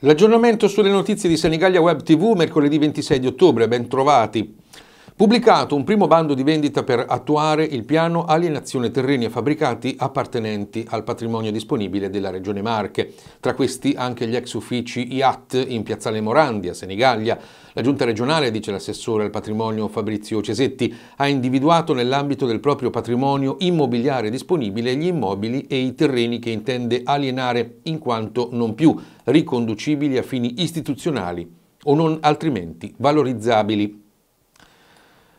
L'aggiornamento sulle notizie di Senigallia Web TV mercoledì 26 di ottobre, ben trovati. Pubblicato un primo bando di vendita per attuare il piano alienazione terreni e fabbricati appartenenti al patrimonio disponibile della Regione Marche, tra questi anche gli ex uffici IAT in Piazzale Morandi a Senigallia. La Giunta regionale, dice l'assessore al patrimonio Fabrizio Cesetti, ha individuato nell'ambito del proprio patrimonio immobiliare disponibile gli immobili e i terreni che intende alienare in quanto non più riconducibili a fini istituzionali o non altrimenti valorizzabili.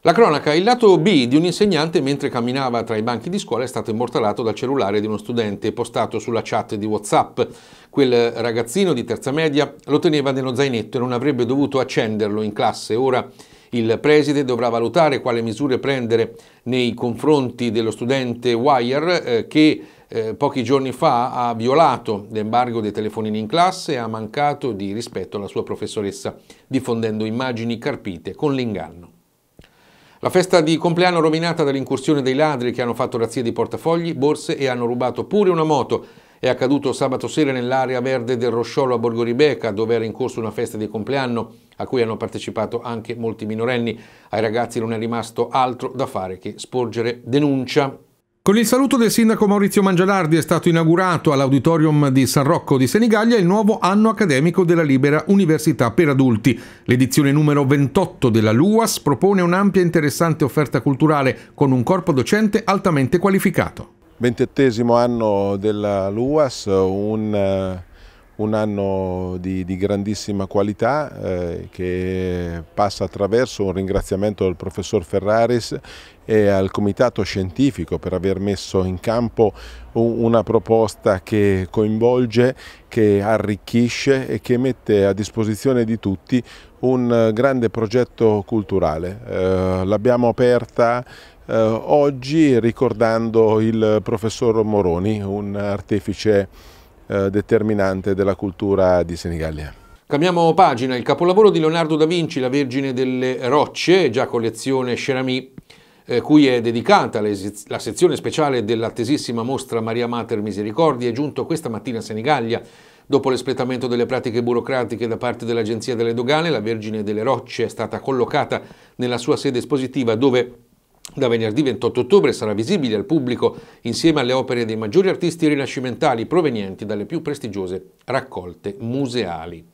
La cronaca, il lato B di un insegnante mentre camminava tra i banchi di scuola è stato immortalato dal cellulare di uno studente postato sulla chat di Whatsapp. Quel ragazzino di terza media lo teneva nello zainetto e non avrebbe dovuto accenderlo in classe. Ora il preside dovrà valutare quale misure prendere nei confronti dello studente Wire eh, che eh, pochi giorni fa ha violato l'embargo dei telefonini in classe e ha mancato di rispetto alla sua professoressa diffondendo immagini carpite con l'inganno. La festa di compleanno rovinata dall'incursione dei ladri che hanno fatto razzia di portafogli, borse e hanno rubato pure una moto. È accaduto sabato sera nell'area verde del Rosciolo a Borgo Ribeca, dove era in corso una festa di compleanno a cui hanno partecipato anche molti minorenni. Ai ragazzi non è rimasto altro da fare che sporgere denuncia. Con il saluto del sindaco Maurizio Mangialardi è stato inaugurato all'auditorium di San Rocco di Senigallia il nuovo anno accademico della Libera Università per adulti. L'edizione numero 28 della LUAS propone un'ampia e interessante offerta culturale con un corpo docente altamente qualificato. 28 anno della LUAS, un eh, un anno di, di grandissima qualità eh, che passa attraverso un ringraziamento al professor Ferraris e al comitato scientifico per aver messo in campo una proposta che coinvolge, che arricchisce e che mette a disposizione di tutti un grande progetto culturale. Eh, L'abbiamo aperta eh, oggi ricordando il professor Moroni, un artefice eh, determinante della cultura di Senigallia. Cambiamo pagina, il capolavoro di Leonardo da Vinci, La Vergine delle Rocce, già collezione Cerami, eh, cui è dedicata la sezione speciale dell'attesissima mostra Maria Mater Misericordia, è giunto questa mattina a Senigallia. Dopo l'espletamento delle pratiche burocratiche da parte dell'Agenzia delle Dogane, la Vergine delle Rocce è stata collocata nella sua sede espositiva dove da venerdì 28 ottobre sarà visibile al pubblico insieme alle opere dei maggiori artisti rinascimentali provenienti dalle più prestigiose raccolte museali.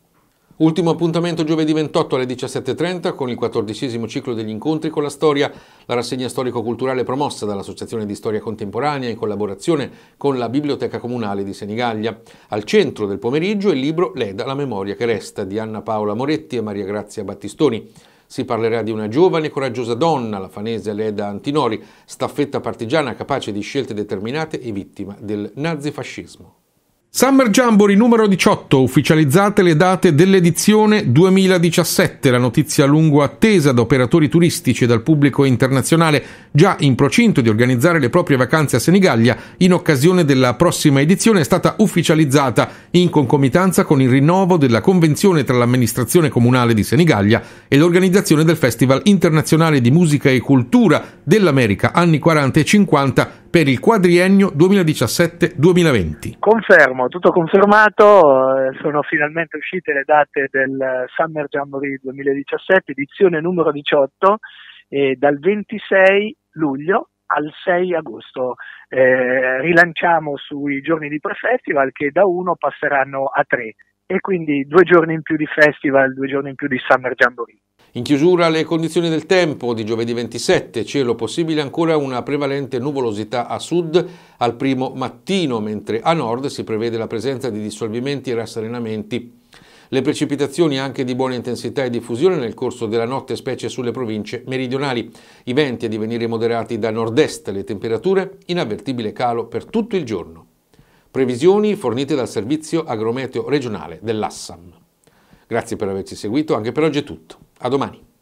Ultimo appuntamento giovedì 28 alle 17.30 con il quattordicesimo ciclo degli incontri con la storia, la rassegna storico-culturale promossa dall'Associazione di Storia Contemporanea in collaborazione con la Biblioteca Comunale di Senigallia. Al centro del pomeriggio il libro L'Eda, la memoria che resta di Anna Paola Moretti e Maria Grazia Battistoni. Si parlerà di una giovane e coraggiosa donna, la fanese Leda Antinori, staffetta partigiana capace di scelte determinate e vittima del nazifascismo. Summer Jamboree numero 18, ufficializzate le date dell'edizione 2017, la notizia lungo attesa da operatori turistici e dal pubblico internazionale già in procinto di organizzare le proprie vacanze a Senigallia in occasione della prossima edizione è stata ufficializzata in concomitanza con il rinnovo della convenzione tra l'amministrazione comunale di Senigallia e l'organizzazione del Festival internazionale di musica e cultura dell'America anni 40 e 50 per il quadriennio 2017-2020. Confermo, tutto confermato, eh, sono finalmente uscite le date del Summer Jamboree 2017, edizione numero 18, e dal 26 luglio al 6 agosto. Eh, rilanciamo sui giorni di pre-festival che da uno passeranno a tre e quindi due giorni in più di festival, due giorni in più di Summer Jamboree. In chiusura le condizioni del tempo di giovedì 27, cielo possibile ancora una prevalente nuvolosità a sud al primo mattino, mentre a nord si prevede la presenza di dissolvimenti e rasserenamenti. Le precipitazioni anche di buona intensità e diffusione nel corso della notte, specie sulle province meridionali. I venti a divenire moderati da nord-est, le temperature in avvertibile calo per tutto il giorno. Previsioni fornite dal servizio agrometeo regionale dell'Assam. Grazie per averci seguito, anche per oggi è tutto. A domani.